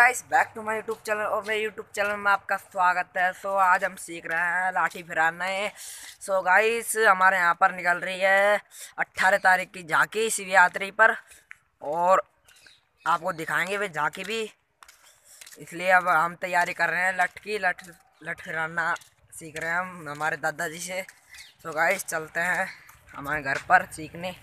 guys back to my YouTube channel और मेरे YouTube channel में आपका स्वागत है सो so, आज हम सीख रहे हैं लाठी फिराना है सो so, गाइस हमारे यहाँ पर निकल रही है अट्ठारह तारीख की झांकी शिव यात्री पर और आपको दिखाएंगे वे झांकी भी इसलिए अब हम तैयारी कर रहे हैं लठ की लठ लठ फिराना सीख रहे हैं हम हमारे दादाजी से सो so, गाइस चलते हैं हमारे घर पर सीखने